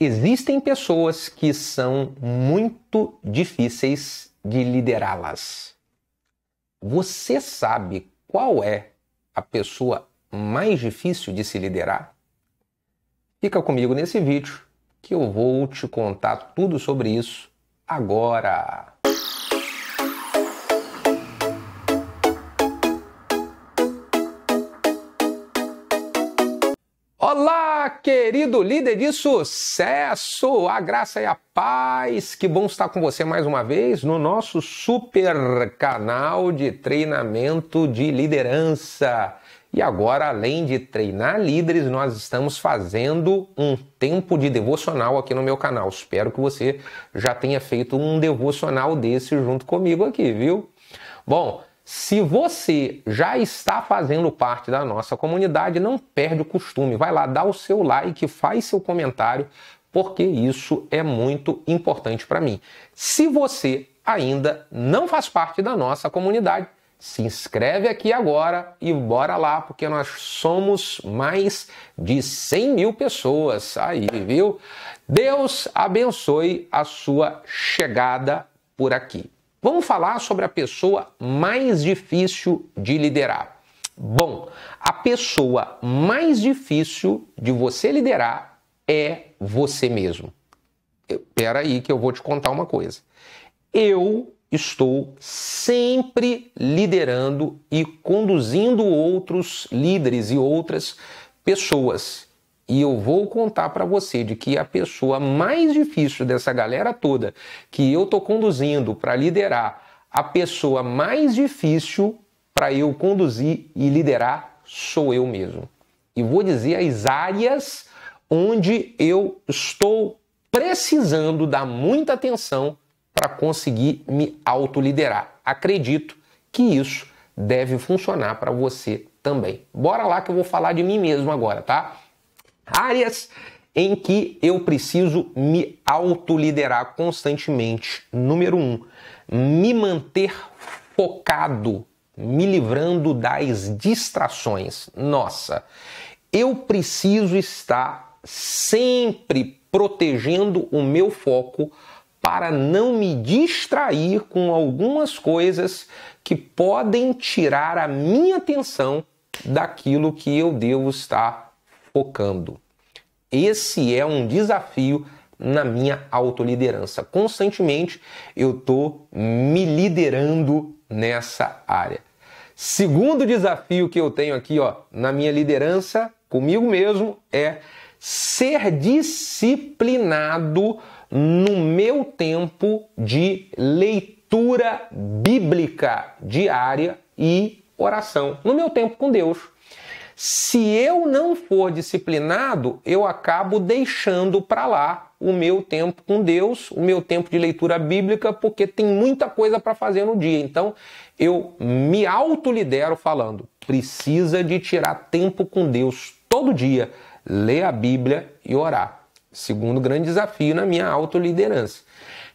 Existem pessoas que são muito difíceis de liderá-las. Você sabe qual é a pessoa mais difícil de se liderar? Fica comigo nesse vídeo que eu vou te contar tudo sobre isso agora. Olá, querido líder de sucesso, a graça e a paz. Que bom estar com você mais uma vez no nosso super canal de treinamento de liderança. E agora, além de treinar líderes, nós estamos fazendo um tempo de devocional aqui no meu canal. Espero que você já tenha feito um devocional desse junto comigo aqui, viu? Bom, se você já está fazendo parte da nossa comunidade, não perde o costume. Vai lá, dá o seu like, faz seu comentário, porque isso é muito importante para mim. Se você ainda não faz parte da nossa comunidade, se inscreve aqui agora e bora lá, porque nós somos mais de 100 mil pessoas aí, viu? Deus abençoe a sua chegada por aqui. Vamos falar sobre a pessoa mais difícil de liderar. Bom, a pessoa mais difícil de você liderar é você mesmo. Espera aí que eu vou te contar uma coisa. Eu estou sempre liderando e conduzindo outros líderes e outras pessoas. E eu vou contar para você de que a pessoa mais difícil dessa galera toda que eu tô conduzindo para liderar, a pessoa mais difícil para eu conduzir e liderar sou eu mesmo. E vou dizer as áreas onde eu estou precisando dar muita atenção para conseguir me autoliderar. Acredito que isso deve funcionar para você também. Bora lá que eu vou falar de mim mesmo agora, tá? áreas em que eu preciso me autoliderar constantemente. Número um, me manter focado, me livrando das distrações. Nossa, eu preciso estar sempre protegendo o meu foco para não me distrair com algumas coisas que podem tirar a minha atenção daquilo que eu devo estar focando. Esse é um desafio na minha autoliderança. Constantemente eu estou me liderando nessa área. Segundo desafio que eu tenho aqui, ó, na minha liderança comigo mesmo é ser disciplinado no meu tempo de leitura bíblica diária e oração, no meu tempo com Deus. Se eu não for disciplinado, eu acabo deixando para lá o meu tempo com Deus, o meu tempo de leitura bíblica, porque tem muita coisa para fazer no dia. Então, eu me autolidero falando: precisa de tirar tempo com Deus todo dia, ler a Bíblia e orar. Segundo grande desafio na minha autoliderança.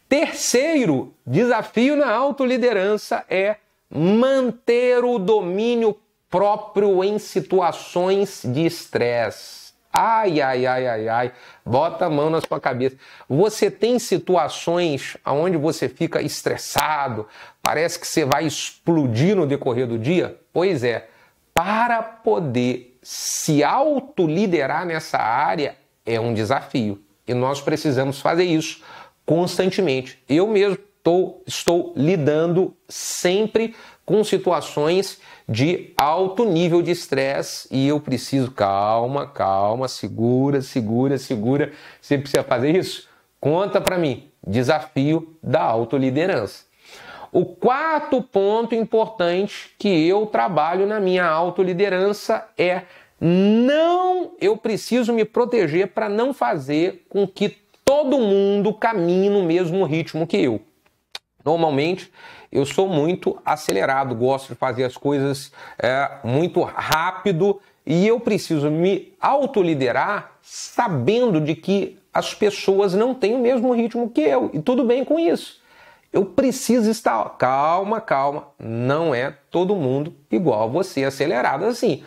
Terceiro desafio na autoliderança é manter o domínio próprio em situações de estresse. Ai, ai, ai, ai, ai. Bota a mão na sua cabeça. Você tem situações onde você fica estressado, parece que você vai explodir no decorrer do dia? Pois é. Para poder se autoliderar nessa área é um desafio. E nós precisamos fazer isso constantemente. Eu mesmo estou, estou lidando sempre com situações de alto nível de estresse e eu preciso, calma, calma, segura, segura, segura. Você precisa fazer isso? Conta para mim. Desafio da autoliderança. O quarto ponto importante que eu trabalho na minha autoliderança é não, eu preciso me proteger para não fazer com que todo mundo caminhe no mesmo ritmo que eu. Normalmente eu sou muito acelerado, gosto de fazer as coisas é, muito rápido e eu preciso me autoliderar sabendo de que as pessoas não têm o mesmo ritmo que eu e tudo bem com isso. Eu preciso estar calma, calma, não é todo mundo igual a você acelerado assim.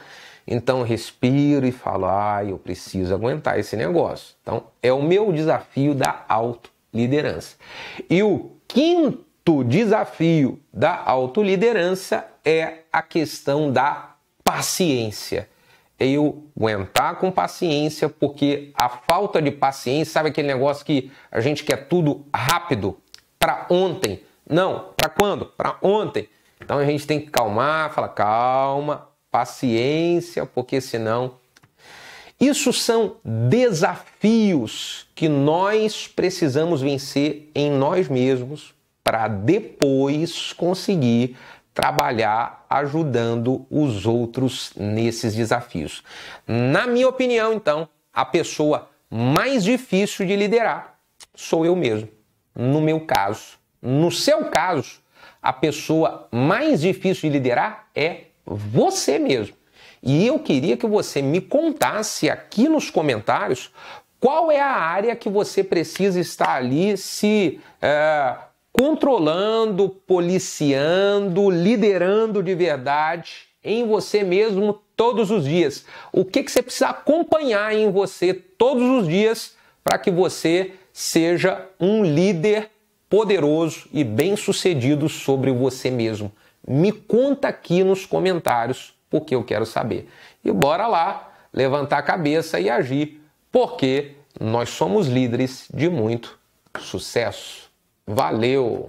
Então respiro e falo, ah, eu preciso aguentar esse negócio. Então é o meu desafio da autoliderança. E o quinto do desafio da autoliderança é a questão da paciência. Eu aguentar com paciência, porque a falta de paciência, sabe aquele negócio que a gente quer tudo rápido? Para ontem. Não, para quando? Para ontem. Então a gente tem que calmar, falar calma, paciência, porque senão. Isso são desafios que nós precisamos vencer em nós mesmos para depois conseguir trabalhar ajudando os outros nesses desafios. Na minha opinião, então, a pessoa mais difícil de liderar sou eu mesmo. No meu caso, no seu caso, a pessoa mais difícil de liderar é você mesmo. E eu queria que você me contasse aqui nos comentários qual é a área que você precisa estar ali se é, controlando, policiando, liderando de verdade em você mesmo todos os dias. O que, que você precisa acompanhar em você todos os dias para que você seja um líder poderoso e bem-sucedido sobre você mesmo. Me conta aqui nos comentários, porque eu quero saber. E bora lá levantar a cabeça e agir, porque nós somos líderes de muito sucesso. Valeu!